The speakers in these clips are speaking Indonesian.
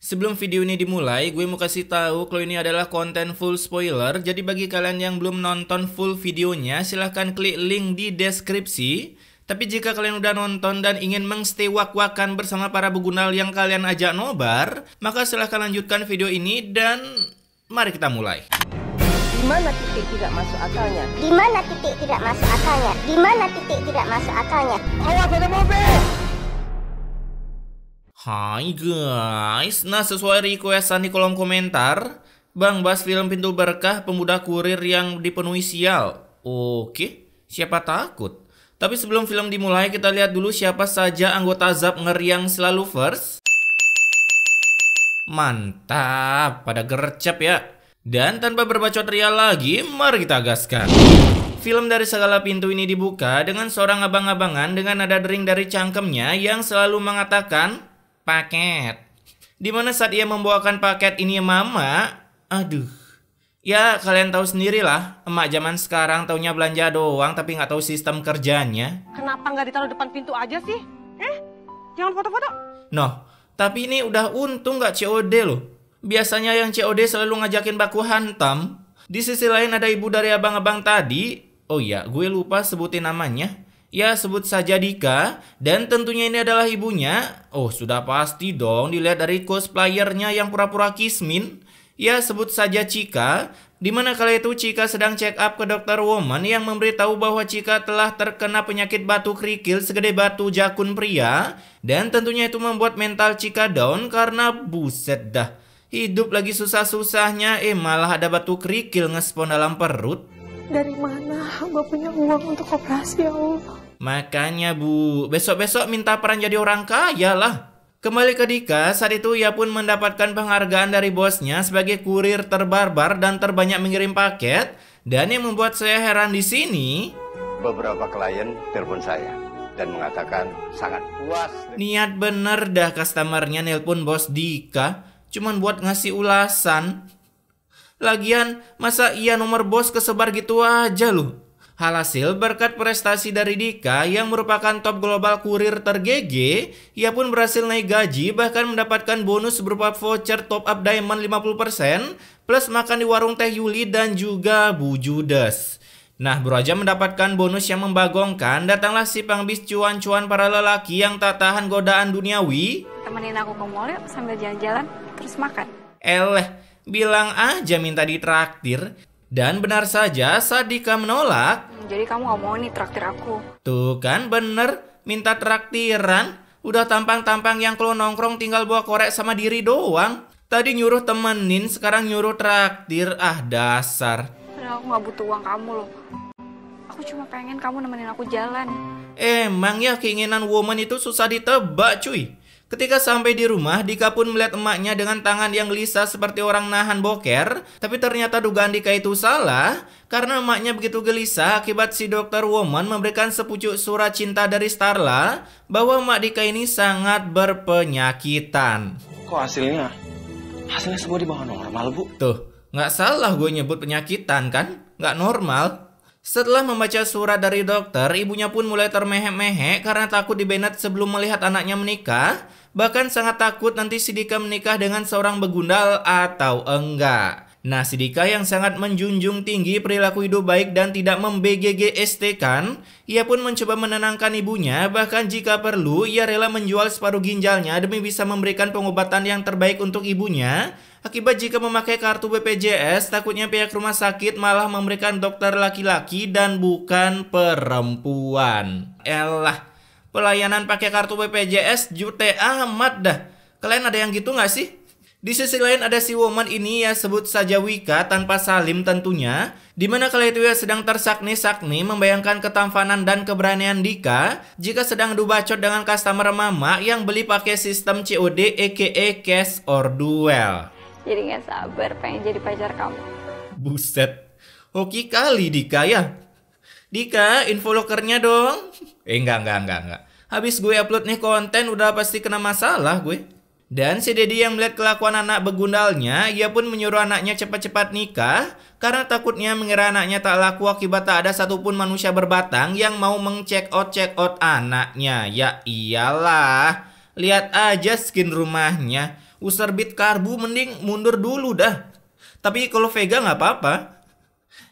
Sebelum video ini dimulai, gue mau kasih tahu kalau ini adalah konten full spoiler. Jadi bagi kalian yang belum nonton full videonya, silahkan klik link di deskripsi. Tapi jika kalian udah nonton dan ingin mengstewak-wakan bersama para begunal yang kalian ajak nobar, maka silahkan lanjutkan video ini dan mari kita mulai. Di mana titik tidak masuk akalnya? Di mana titik tidak masuk akalnya? Di mana titik tidak masuk akalnya? Awas ada mobil! Hai guys, nah sesuai requestan di kolom komentar, Bang bahas film Pintu Berkah pemuda kurir yang dipenuhi sial. Oke, siapa takut? Tapi sebelum film dimulai kita lihat dulu siapa saja anggota Zap yang selalu first. Mantap, pada gercep ya. Dan tanpa berbacot ria lagi, mari kita gaskan. Film dari segala pintu ini dibuka dengan seorang abang-abangan dengan nada dering dari cangkemnya yang selalu mengatakan paket. Di mana saat ia membawakan paket ini mama, aduh. Ya kalian tahu sendiri lah, emak zaman sekarang taunya belanja doang tapi nggak tahu sistem kerjanya. Kenapa nggak ditaruh depan pintu aja sih? Eh, jangan foto-foto. No. tapi ini udah untung nggak COD loh. Biasanya yang COD selalu ngajakin baku hantam. Di sisi lain ada ibu dari abang-abang tadi. Oh iya, gue lupa sebutin namanya Ya sebut saja Dika dan tentunya ini adalah ibunya. Oh sudah pasti dong dilihat dari cosplayernya yang pura-pura Kismin. Ya sebut saja Cika. di mana kala itu Cika sedang check up ke dokter Woman yang memberitahu bahwa Cika telah terkena penyakit batu kerikil segede batu jakun pria. Dan tentunya itu membuat mental Cika down karena buset dah. Hidup lagi susah-susahnya eh malah ada batu kerikil ngespon dalam perut. Dari mana hamba punya uang untuk operasi ya Allah? Makanya bu, besok-besok minta peran jadi orang kaya lah. Kembali ke Dika, saat itu ia pun mendapatkan penghargaan dari bosnya sebagai kurir terbarbar dan terbanyak mengirim paket. Dan yang membuat saya heran di sini, beberapa klien telepon saya dan mengatakan sangat puas. Niat bener dah customernya nelpon bos Dika, cuman buat ngasih ulasan. Lagian, masa iya nomor bos kesebar gitu aja loh? hasil berkat prestasi dari Dika yang merupakan top global kurir ter ia pun berhasil naik gaji bahkan mendapatkan bonus berupa voucher top up diamond 50% plus makan di warung teh Yuli dan juga Bu Judas. Nah, Bro aja mendapatkan bonus yang membagongkan, datanglah si pangbis cuan-cuan para lelaki yang tak tahan godaan duniawi. Temenin aku ke mall sambil jalan-jalan, terus makan. Eleh, bilang aja minta ditraktir. Dan benar saja Sadika menolak. Jadi kamu gak mau nih traktir aku? Tuh kan bener, minta traktiran. Udah tampang-tampang yang kalau nongkrong tinggal bawa korek sama diri doang. Tadi nyuruh temenin, sekarang nyuruh traktir. Ah dasar. Padahal aku gak butuh uang kamu loh. Aku cuma pengen kamu nemenin aku jalan. Emang ya keinginan woman itu susah ditebak cuy. Ketika sampai di rumah, Dika pun melihat emaknya dengan tangan yang gelisah seperti orang nahan boker. Tapi ternyata dugaan Dika itu salah, karena emaknya begitu gelisah akibat si dokter woman memberikan sepucuk surat cinta dari Starla bahwa emak Dika ini sangat berpenyakitan. Kok hasilnya? Hasilnya semua di bawah normal, Bu. Tuh, nggak salah gue nyebut penyakitan kan? Nggak normal. Setelah membaca surat dari dokter, ibunya pun mulai termehek-mehek karena takut dibenat sebelum melihat anaknya menikah. Bahkan sangat takut nanti si Dika menikah dengan seorang begundal atau enggak. Nah, Sidika yang sangat menjunjung tinggi perilaku hidup baik dan tidak membggst kan, ia pun mencoba menenangkan ibunya, bahkan jika perlu, ia rela menjual separuh ginjalnya demi bisa memberikan pengobatan yang terbaik untuk ibunya. Akibat jika memakai kartu BPJS, takutnya pihak rumah sakit malah memberikan dokter laki-laki dan bukan perempuan. Elah, pelayanan pakai kartu BPJS jute amat dah. Kalian ada yang gitu nggak sih? Di sisi lain ada si woman ini ya sebut saja Wika tanpa Salim tentunya di mana kala itu ya sedang tersakni-sakni membayangkan ketampanan dan keberanian Dika jika sedang dubacot dengan customer mama yang beli pakai sistem COD aka cash or duel. Jadi nggak sabar pengen jadi pacar kamu. Buset. Hoki kali Dika ya. Dika, info lokernya dong. Eh enggak enggak enggak enggak. Habis gue upload nih konten udah pasti kena masalah gue. Dan si Dedi yang melihat kelakuan anak begundalnya, ia pun menyuruh anaknya cepat-cepat nikah karena takutnya mengira anaknya tak laku akibat tak ada satupun manusia berbatang yang mau mengcek out check out anaknya. Ya iyalah, lihat aja skin rumahnya. User bit karbu mending mundur dulu dah. Tapi kalau Vega nggak apa-apa.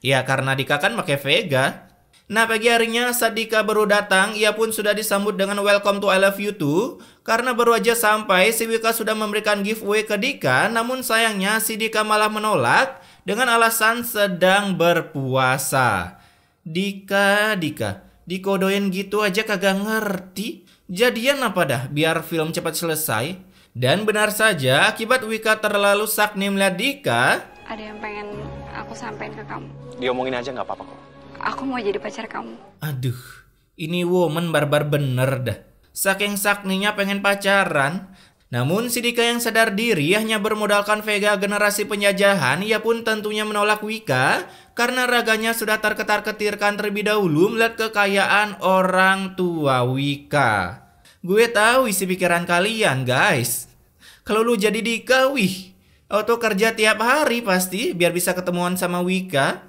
Ya karena Dika kan pakai Vega. Nah, pagi harinya Sadika baru datang, ia pun sudah disambut dengan welcome to I love you too. Karena baru aja sampai, si Wika sudah memberikan giveaway ke Dika, namun sayangnya si Dika malah menolak dengan alasan sedang berpuasa. Dika, Dika, dikodoin gitu aja kagak ngerti. Jadian apa dah, biar film cepat selesai. Dan benar saja, akibat Wika terlalu sakni melihat Dika. Ada yang pengen aku sampaikan ke kamu. Diomongin aja nggak apa-apa kok aku mau jadi pacar kamu. Aduh, ini woman barbar bener dah. Saking sakninya pengen pacaran, namun si Dika yang sadar diri hanya bermodalkan Vega generasi penjajahan, ia pun tentunya menolak Wika karena raganya sudah terketar-ketirkan terlebih dahulu melihat kekayaan orang tua Wika. Gue tahu isi pikiran kalian guys. Kalau lu jadi Dika, wih, auto kerja tiap hari pasti biar bisa ketemuan sama Wika.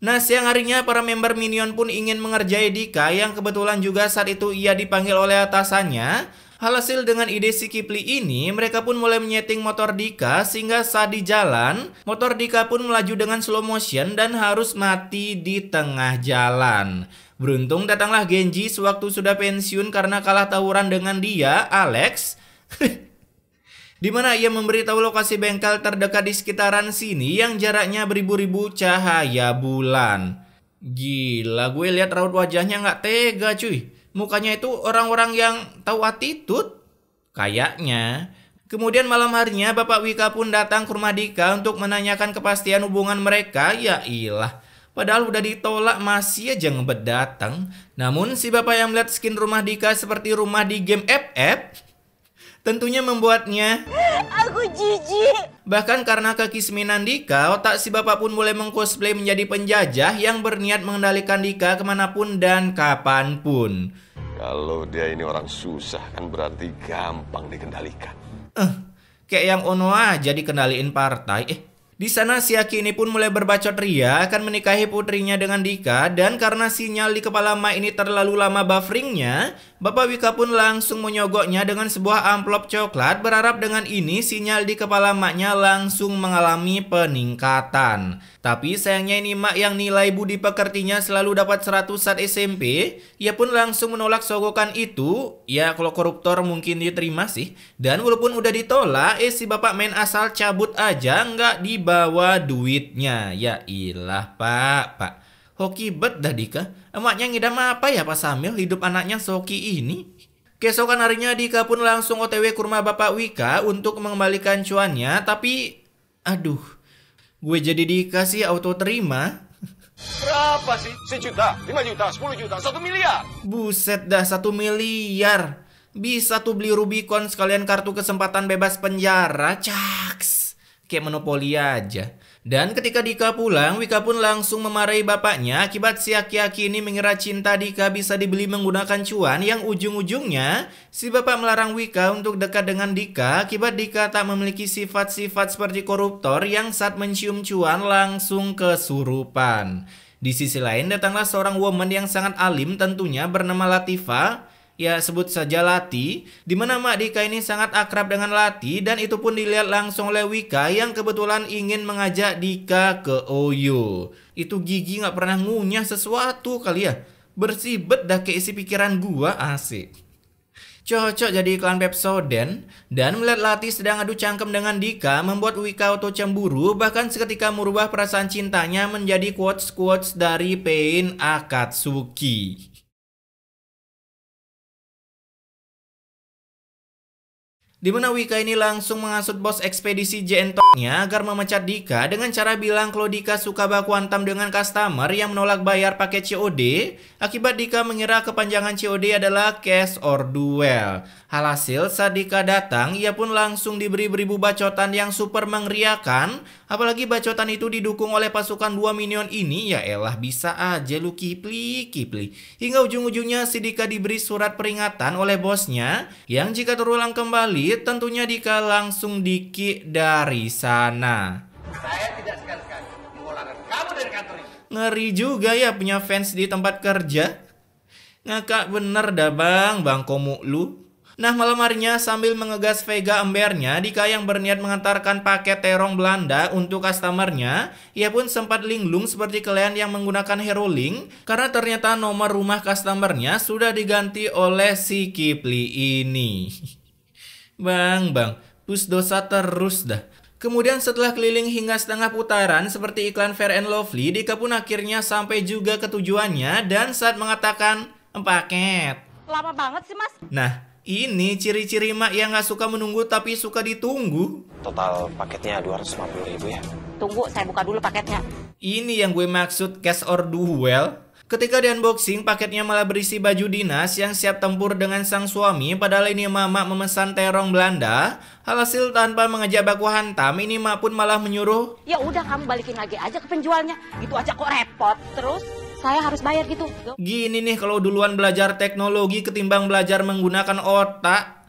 Nah, siang harinya para member Minion pun ingin mengerjai Dika yang kebetulan juga saat itu ia dipanggil oleh atasannya. Alhasil dengan ide si Kipli ini, mereka pun mulai menyeting motor Dika sehingga saat di jalan, motor Dika pun melaju dengan slow motion dan harus mati di tengah jalan. Beruntung datanglah Genji sewaktu sudah pensiun karena kalah tawuran dengan dia, Alex. di mana ia memberitahu lokasi bengkel terdekat di sekitaran sini yang jaraknya beribu-ribu cahaya bulan. Gila, gue lihat raut wajahnya nggak tega cuy. Mukanya itu orang-orang yang tahu attitude. Kayaknya. Kemudian malam harinya Bapak Wika pun datang ke rumah Dika untuk menanyakan kepastian hubungan mereka. Ya ilah. Padahal udah ditolak masih aja ngebet datang. Namun si bapak yang melihat skin rumah Dika seperti rumah di game FF tentunya membuatnya Aku jijik Bahkan karena kaki seminan Dika, otak si bapak pun mulai mengcosplay menjadi penjajah yang berniat mengendalikan Dika kemanapun dan kapanpun. Kalau dia ini orang susah kan berarti gampang dikendalikan. Eh, kayak yang Ono aja dikendaliin partai. Eh, di sana Siaki ini pun mulai berbacot ria akan menikahi putrinya dengan Dika dan karena sinyal di kepala Ma ini terlalu lama bufferingnya, Bapak Wika pun langsung menyogoknya dengan sebuah amplop coklat berharap dengan ini sinyal di kepala maknya langsung mengalami peningkatan. Tapi sayangnya ini mak yang nilai budi pekertinya selalu dapat 100 saat SMP, ia pun langsung menolak sogokan itu. Ya kalau koruptor mungkin diterima sih. Dan walaupun udah ditolak, eh si bapak main asal cabut aja nggak dibawa duitnya. Ya ilah pak, pak. Hoki bet dah Dika. Emaknya ngidam apa ya Pak Samil hidup anaknya Soki ini? Keesokan harinya Dika pun langsung otw ke rumah Bapak Wika untuk mengembalikan cuannya. Tapi, aduh, gue jadi dikasih auto terima. Berapa sih? Sejuta, lima juta, sepuluh juta, satu miliar. Buset dah, satu miliar. Bisa tuh beli Rubicon sekalian kartu kesempatan bebas penjara. Caks. Kayak monopoli aja. Dan ketika Dika pulang, Wika pun langsung memarahi bapaknya akibat si aki-aki ini mengira cinta Dika bisa dibeli menggunakan cuan yang ujung-ujungnya si bapak melarang Wika untuk dekat dengan Dika akibat Dika tak memiliki sifat-sifat seperti koruptor yang saat mencium cuan langsung kesurupan. Di sisi lain datanglah seorang woman yang sangat alim tentunya bernama Latifa ya sebut saja Lati, di mana Mak Dika ini sangat akrab dengan Lati dan itu pun dilihat langsung oleh Wika yang kebetulan ingin mengajak Dika ke Oyo. Itu gigi nggak pernah ngunyah sesuatu kali ya. Bersibet dah keisi pikiran gua asik. Cocok jadi iklan Pepsoden dan melihat Lati sedang adu cangkem dengan Dika membuat Wika auto cemburu bahkan seketika merubah perasaan cintanya menjadi quotes-quotes dari Pain Akatsuki. di mana Wika ini langsung mengasut bos ekspedisi Jentoknya agar memecat Dika dengan cara bilang kalau Dika suka baku hantam dengan customer yang menolak bayar paket COD, akibat Dika mengira kepanjangan COD adalah cash or duel. Alhasil saat Dika datang, ia pun langsung diberi beribu bacotan yang super mengeriakan, apalagi bacotan itu didukung oleh pasukan dua minion ini, ya elah bisa aja lu kipli kipli. Hingga ujung-ujungnya si Dika diberi surat peringatan oleh bosnya, yang jika terulang kembali Iya, tentunya Dika langsung diki dari sana. Saya tidak sekali-sekali mengulangkan kamu dari kantor ini. Ngeri juga ya punya fans di tempat kerja. Ngakak bener dah bang, bang komu lu. Nah malam harinya sambil mengegas Vega embernya, Dika yang berniat mengantarkan paket terong Belanda untuk customernya, ia pun sempat linglung seperti kalian yang menggunakan hero link, karena ternyata nomor rumah customernya sudah diganti oleh si Kipli ini. Bang, bang, push dosa terus dah. Kemudian setelah keliling hingga setengah putaran seperti iklan Fair and Lovely, Dika pun akhirnya sampai juga ke tujuannya dan saat mengatakan paket. Lama banget sih mas. Nah, ini ciri-ciri mak yang gak suka menunggu tapi suka ditunggu. Total paketnya 250 ribu ya. Tunggu, saya buka dulu paketnya. Ini yang gue maksud cash or duel. Ketika di unboxing, paketnya malah berisi baju dinas yang siap tempur dengan sang suami padahal ini mama memesan terong Belanda. Alhasil tanpa mengejar baku hantam, ini mak pun malah menyuruh. Ya udah kamu balikin lagi aja ke penjualnya, gitu aja kok repot. Terus saya harus bayar gitu. Gini nih kalau duluan belajar teknologi ketimbang belajar menggunakan otak.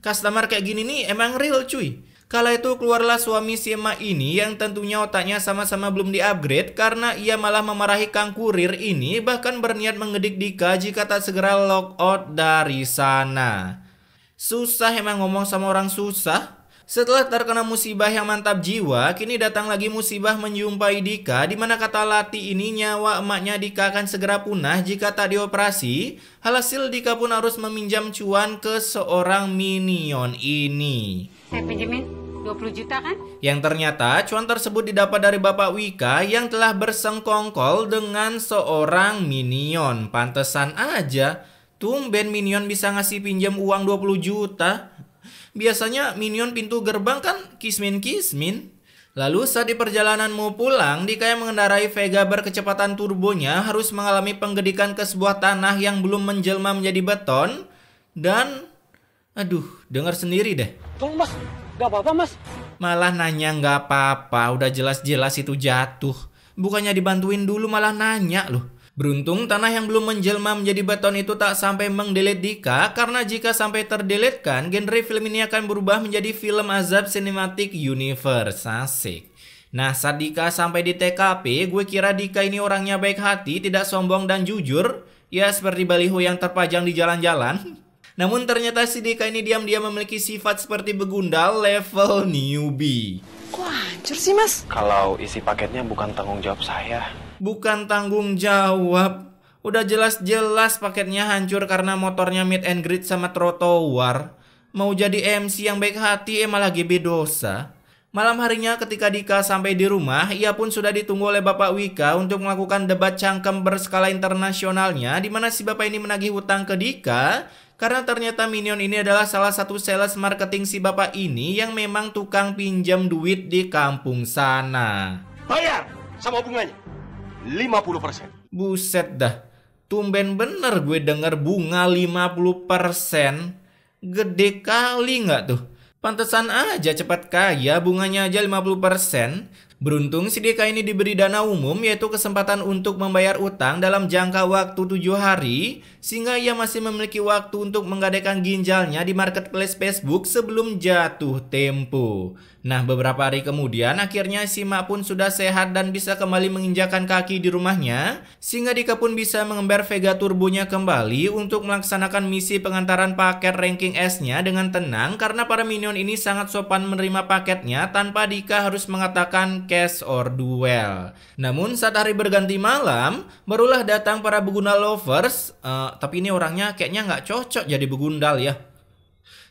Customer kayak gini nih emang real cuy. Kala itu keluarlah suami si emak ini yang tentunya otaknya sama-sama belum diupgrade karena ia malah memarahi Kang Kurir ini bahkan berniat mengedik Dika jika tak segera log out dari sana. Susah emang ngomong sama orang susah? Setelah terkena musibah yang mantap jiwa, kini datang lagi musibah menjumpai Dika di mana kata Lati ini nyawa emaknya Dika akan segera punah jika tak dioperasi. Alhasil Dika pun harus meminjam cuan ke seorang minion ini saya pinjemin 20 juta kan? Yang ternyata cuan tersebut didapat dari Bapak Wika yang telah bersengkongkol dengan seorang minion. Pantesan aja, tumben minion bisa ngasih pinjam uang 20 juta. Biasanya minion pintu gerbang kan kismin-kismin. Lalu saat di perjalanan perjalananmu pulang, Dika yang mengendarai Vega berkecepatan turbonya harus mengalami penggedikan ke sebuah tanah yang belum menjelma menjadi beton. Dan, aduh, dengar sendiri deh. Tolong mas, nggak apa-apa mas. Malah nanya gak apa-apa, udah jelas-jelas itu jatuh. Bukannya dibantuin dulu malah nanya loh. Beruntung tanah yang belum menjelma menjadi beton itu tak sampai mengdelete Dika karena jika sampai terdeletkan, genre film ini akan berubah menjadi film azab sinematik universe. Asik. Nah saat Dika sampai di TKP, gue kira Dika ini orangnya baik hati, tidak sombong dan jujur. Ya seperti baliho yang terpajang di jalan-jalan. Namun ternyata si Deka ini diam-diam memiliki sifat seperti begundal level newbie. Kok hancur sih mas? Kalau isi paketnya bukan tanggung jawab saya. Bukan tanggung jawab. Udah jelas-jelas paketnya hancur karena motornya mid and grid sama trotoar. Mau jadi MC yang baik hati emang eh, lagi GB dosa. Malam harinya ketika Dika sampai di rumah, ia pun sudah ditunggu oleh Bapak Wika untuk melakukan debat cangkem berskala internasionalnya di mana si bapak ini menagih hutang ke Dika karena ternyata Minion ini adalah salah satu sales marketing si bapak ini yang memang tukang pinjam duit di kampung sana. Bayar sama bunganya. 50%. Buset dah. Tumben bener gue denger bunga 50%. Gede kali nggak tuh? Pantesan aja cepat kaya, bunganya aja 50%. Beruntung si DK ini diberi dana umum yaitu kesempatan untuk membayar utang dalam jangka waktu tujuh hari sehingga ia masih memiliki waktu untuk menggadaikan ginjalnya di marketplace Facebook sebelum jatuh tempo. Nah, beberapa hari kemudian akhirnya Sima pun sudah sehat dan bisa kembali menginjakan kaki di rumahnya, sehingga Dika pun bisa mengembar Vega Turbonya kembali untuk melaksanakan misi pengantaran paket ranking S-nya dengan tenang karena para minion ini sangat sopan menerima paketnya tanpa Dika harus mengatakan cash or duel. Namun saat hari berganti malam, barulah datang para beguna lovers, uh, tapi ini orangnya kayaknya nggak cocok jadi begundal ya.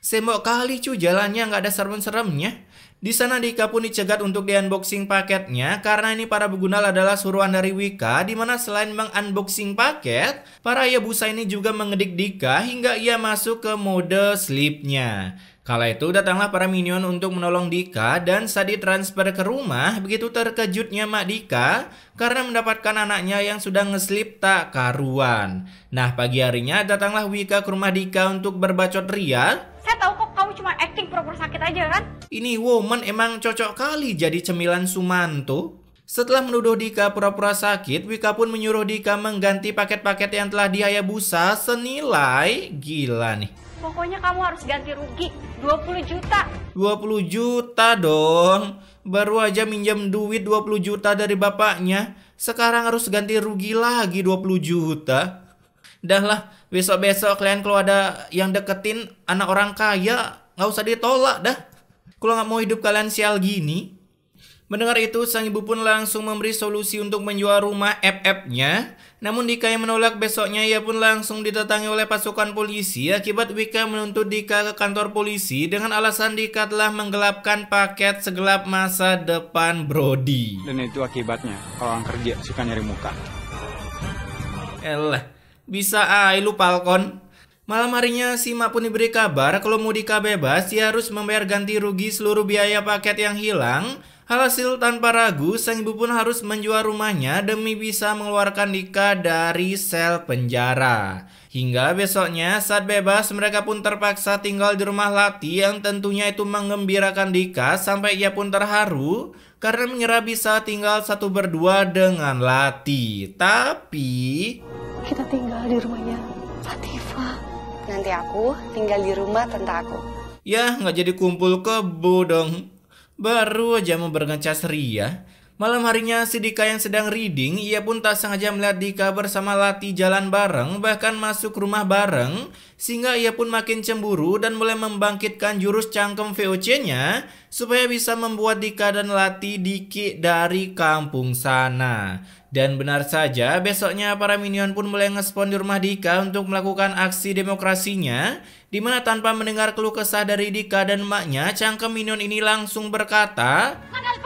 Sembok kali cu jalannya nggak ada serem-seremnya. Di sana Dika pun dicegat untuk di-unboxing paketnya karena ini para begunal adalah suruhan dari Wika di mana selain meng-unboxing paket, para Yabusa ini juga mengedik Dika hingga ia masuk ke mode sleepnya. Kala itu datanglah para minion untuk menolong Dika dan saat transfer ke rumah begitu terkejutnya Mak Dika karena mendapatkan anaknya yang sudah ngeslip tak karuan. Nah pagi harinya datanglah Wika ke rumah Dika untuk berbacot ria. Saya tahu kok cuma acting pura-pura sakit aja kan? Ini woman emang cocok kali jadi cemilan Sumanto. Setelah menuduh Dika pura-pura sakit, Wika pun menyuruh Dika mengganti paket-paket yang telah busa senilai gila nih. Pokoknya kamu harus ganti rugi 20 juta. 20 juta dong. Baru aja minjam duit 20 juta dari bapaknya, sekarang harus ganti rugi lagi 20 juta. Dah besok-besok kalian kalau ada yang deketin anak orang kaya, Nggak usah ditolak dah. Kalau nggak mau hidup kalian sial gini. Mendengar itu, sang ibu pun langsung memberi solusi untuk menjual rumah FF-nya. Namun Dika yang menolak besoknya, ia pun langsung ditetangi oleh pasukan polisi akibat Wika menuntut Dika ke kantor polisi dengan alasan Dika telah menggelapkan paket segelap masa depan Brody. Dan itu akibatnya, kalau orang kerja suka nyari muka. Elah, bisa ah, lu Falcon. Malam harinya, si Mak pun diberi kabar kalau Mudika bebas, dia harus membayar ganti rugi seluruh biaya paket yang hilang. hasil tanpa ragu, sang ibu pun harus menjual rumahnya demi bisa mengeluarkan Dika dari sel penjara. Hingga besoknya, saat bebas, mereka pun terpaksa tinggal di rumah Lati yang tentunya itu mengembirakan Dika sampai ia pun terharu karena mengira bisa tinggal satu berdua dengan Lati. Tapi... Kita tinggal di rumahnya nanti aku tinggal di rumah tante aku. Ya, nggak jadi kumpul kebo dong. Baru aja mau berkencan ria. Ya. Malam harinya si Dika yang sedang reading, ia pun tak sengaja melihat Dika bersama Lati jalan bareng, bahkan masuk rumah bareng, sehingga ia pun makin cemburu dan mulai membangkitkan jurus cangkem VOC-nya supaya bisa membuat Dika dan Lati dikik dari kampung sana. Dan benar saja, besoknya para minion pun mulai ngespon di rumah Dika untuk melakukan aksi demokrasinya, di mana tanpa mendengar keluh kesah dari Dika dan emaknya, cangkem minion ini langsung berkata, harus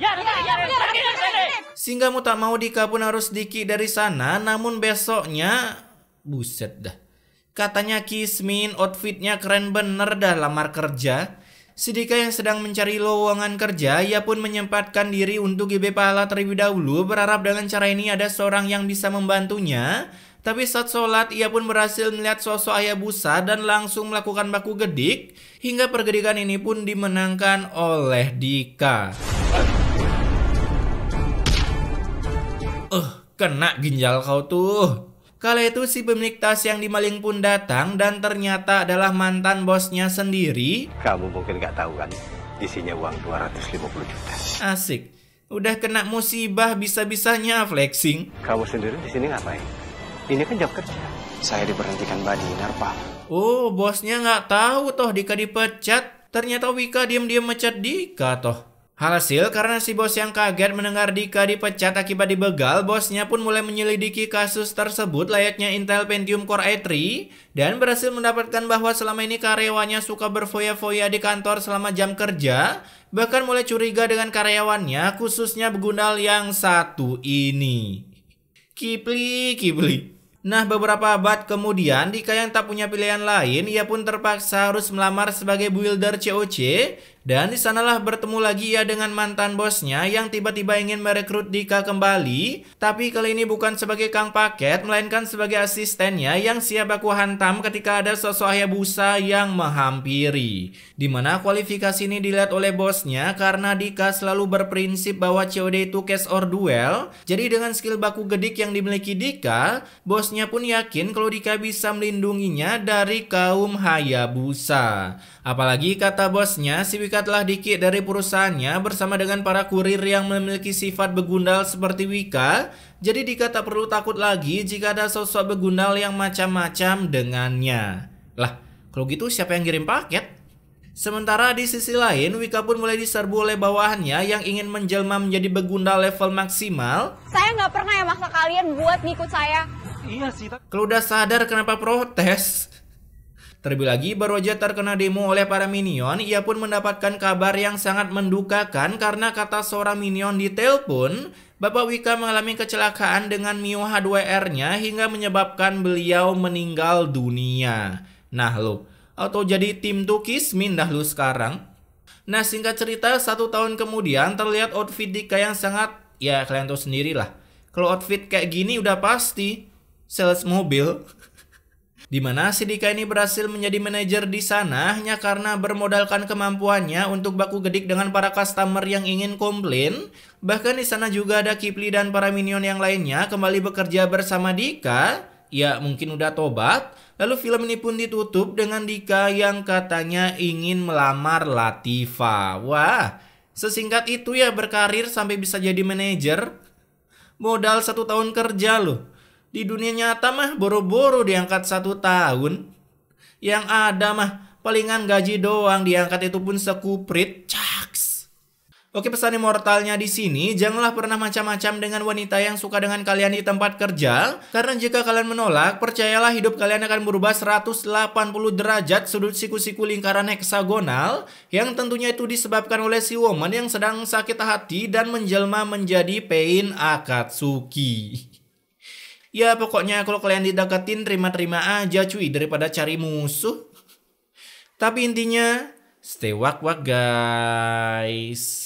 ya, ya, ya, Sehingga mau tak mau Dika pun harus diki dari sana, namun besoknya... Buset dah. Katanya Kismin, outfitnya keren bener dah lamar kerja. Sidika yang sedang mencari lowongan kerja, ia pun menyempatkan diri untuk GB Pahala terlebih dahulu berharap dengan cara ini ada seorang yang bisa membantunya. Tapi saat sholat, ia pun berhasil melihat sosok ayah busa dan langsung melakukan baku gedik. Hingga pergedikan ini pun dimenangkan oleh Dika. Eh, uh, kena ginjal kau tuh. Kala itu si pemilik tas yang dimaling pun datang dan ternyata adalah mantan bosnya sendiri. Kamu mungkin nggak tahu kan, isinya uang 250 juta. Asik. Udah kena musibah bisa-bisanya flexing. Kamu sendiri di sini ngapain? Ini kan jam kerja. Saya diberhentikan Badi Pak. Oh, bosnya nggak tahu toh Dika dipecat. Ternyata Wika diam-diam mecat Dika toh. Hasil, karena si bos yang kaget mendengar Dika dipecat akibat dibegal, bosnya pun mulai menyelidiki kasus tersebut layaknya Intel Pentium Core i3 dan berhasil mendapatkan bahwa selama ini karyawannya suka berfoya-foya di kantor selama jam kerja, bahkan mulai curiga dengan karyawannya, khususnya begundal yang satu ini. Kipli, Kipli. Nah, beberapa abad kemudian, Dika yang tak punya pilihan lain, ia pun terpaksa harus melamar sebagai builder COC dan di sanalah bertemu lagi ia dengan mantan bosnya yang tiba-tiba ingin merekrut Dika kembali, tapi kali ini bukan sebagai kang paket, melainkan sebagai asistennya yang siap baku hantam ketika ada sosok Hayabusa yang menghampiri. Dimana kualifikasi ini dilihat oleh bosnya karena Dika selalu berprinsip bahwa COD itu case or duel, jadi dengan skill baku gedik yang dimiliki Dika, bosnya pun yakin kalau Dika bisa melindunginya dari kaum Hayabusa. Apalagi kata bosnya, si Wika disingkatlah Diki dari perusahaannya bersama dengan para kurir yang memiliki sifat begundal seperti Wika. Jadi Dika tak perlu takut lagi jika ada sosok begundal yang macam-macam dengannya. Lah, kalau gitu siapa yang kirim paket? Sementara di sisi lain, Wika pun mulai diserbu oleh bawahannya yang ingin menjelma menjadi begundal level maksimal. Saya nggak pernah ya maksa kalian buat ngikut saya. Iya sih. Kalau udah sadar kenapa protes, Terlebih lagi, baru aja terkena demo oleh para minion, ia pun mendapatkan kabar yang sangat mendukakan karena kata seorang minion di telepon, Bapak Wika mengalami kecelakaan dengan Mio H2R-nya hingga menyebabkan beliau meninggal dunia. Nah lo, atau jadi tim Tukis, mindah lo lu sekarang. Nah singkat cerita, satu tahun kemudian terlihat outfit Dika yang sangat, ya kalian tahu sendiri lah. Kalau outfit kayak gini udah pasti sales mobil. di mana Sidika ini berhasil menjadi manajer di sana hanya karena bermodalkan kemampuannya untuk baku gedik dengan para customer yang ingin komplain. Bahkan di sana juga ada Kipli dan para minion yang lainnya kembali bekerja bersama Dika. Ya mungkin udah tobat. Lalu film ini pun ditutup dengan Dika yang katanya ingin melamar Latifa. Wah, sesingkat itu ya berkarir sampai bisa jadi manajer. Modal satu tahun kerja loh. Di dunia nyata mah boro-boro diangkat satu tahun. Yang ada mah palingan gaji doang diangkat itu pun sekuprit. Caks. Oke pesan immortalnya di sini, janganlah pernah macam-macam dengan wanita yang suka dengan kalian di tempat kerja. Karena jika kalian menolak, percayalah hidup kalian akan berubah 180 derajat sudut siku-siku lingkaran heksagonal. Yang tentunya itu disebabkan oleh si woman yang sedang sakit hati dan menjelma menjadi pain akatsuki. Ya pokoknya kalau kalian didekatin terima-terima aja cuy daripada cari musuh. Tapi intinya stay wak-wak guys.